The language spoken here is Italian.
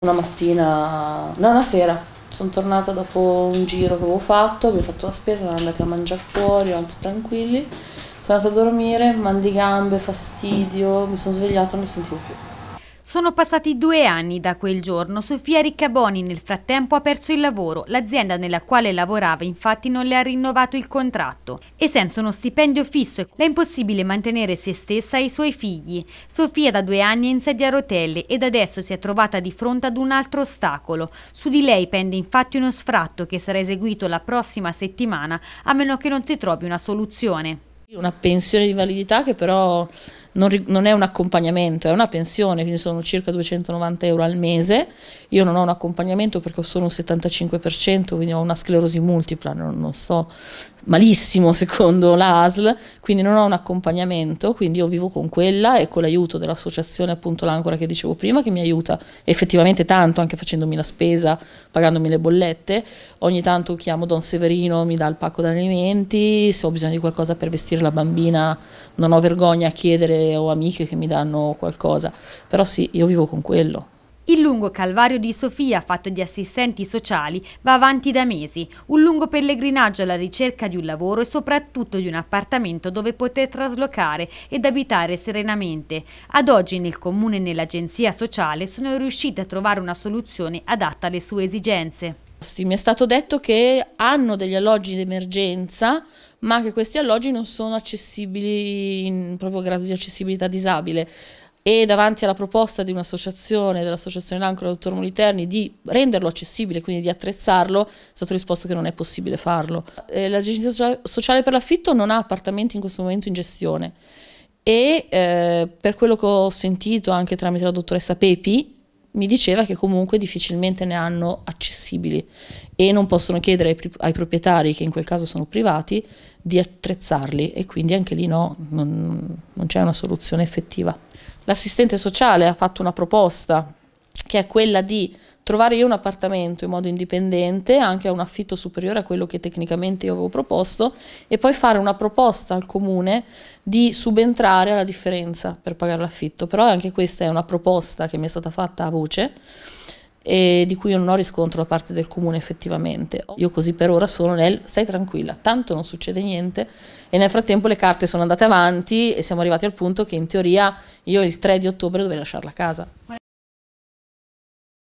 Una mattina, no, una sera, sono tornata dopo un giro che avevo fatto, abbiamo fatto la spesa, sono andata a mangiare fuori, ero tranquilli, sono andata a dormire, mal di gambe, fastidio, mi sono svegliata, non mi sentivo più. Sono passati due anni da quel giorno. Sofia Riccaboni nel frattempo ha perso il lavoro. L'azienda nella quale lavorava infatti non le ha rinnovato il contratto. E senza uno stipendio fisso è impossibile mantenere se stessa e i suoi figli. Sofia da due anni è in sedia a rotelle ed adesso si è trovata di fronte ad un altro ostacolo. Su di lei pende infatti uno sfratto che sarà eseguito la prossima settimana a meno che non si trovi una soluzione. Una pensione di validità che però non, non, è un accompagnamento, è una pensione, quindi sono circa 290 euro al mese. Io non ho un accompagnamento perché ho solo un 75%, quindi ho una sclerosi multipla, non, non sto malissimo secondo l'ASL, quindi non ho un accompagnamento, quindi io vivo con quella e con l'aiuto dell'associazione appunto l'Ancora che dicevo prima, che mi aiuta effettivamente tanto, anche facendomi la spesa, pagandomi le bollette. Ogni tanto chiamo Don Severino, mi dà il pacco d'alimenti, se ho bisogno di qualcosa per vestire la bambina non ho vergogna a chiedere o amiche che mi danno qualcosa, però sì, io vivo con quello. Il lungo calvario di Sofia, fatto di assistenti sociali, va avanti da mesi. Un lungo pellegrinaggio alla ricerca di un lavoro e soprattutto di un appartamento dove poter traslocare ed abitare serenamente. Ad oggi nel comune e nell'agenzia sociale sono riuscite a trovare una soluzione adatta alle sue esigenze. Mi è stato detto che hanno degli alloggi d'emergenza, ma che questi alloggi non sono accessibili in proprio grado di accessibilità disabile. E davanti alla proposta di un'associazione, dell'associazione L'Ancora Dottor Moliterni, di renderlo accessibile, quindi di attrezzarlo, è stato risposto che non è possibile farlo. Eh, L'Agenzia Sociale per l'Affitto non ha appartamenti in questo momento in gestione e eh, per quello che ho sentito anche tramite la dottoressa Pepi, mi diceva che comunque difficilmente ne hanno accessibili e non possono chiedere ai, ai, proprietari, che in quel caso sono privati, di attrezzarli e quindi anche lì no, non, non c'è una soluzione effettiva. L'assistente sociale ha fatto una proposta che è quella di trovare io un appartamento in modo indipendente, anche a un affitto superiore a quello che tecnicamente io avevo proposto, e poi fare una proposta al comune di subentrare alla differenza per pagare l'affitto. Però anche questa è una proposta che mi è stata fatta a voce e di cui io non ho riscontro da parte del comune effettivamente. Io così per ora sono nel stai tranquilla, tanto non succede niente e nel frattempo le carte sono andate avanti e siamo arrivati al punto che in teoria io il 3 di ottobre dovrei lasciare la casa.